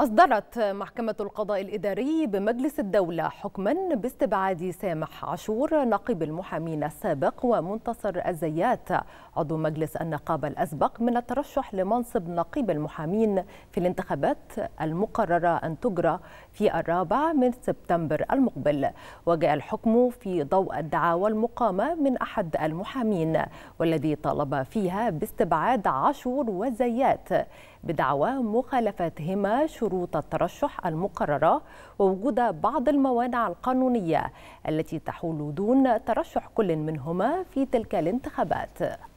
أصدرت محكمة القضاء الإداري بمجلس الدولة حكما باستبعاد سامح عاشور نقيب المحامين السابق ومنتصر الزيات عضو مجلس النقابة الأسبق من الترشح لمنصب نقيب المحامين في الانتخابات المقررة أن تجرى في الرابع من سبتمبر المقبل وجاء الحكم في ضوء الدعاوى المقامة من أحد المحامين والذي طالب فيها باستبعاد عاشور وزيات بدعوى مخالفتهما شروط الترشح المقررة ووجود بعض الموانع القانونية التي تحول دون ترشح كل منهما في تلك الانتخابات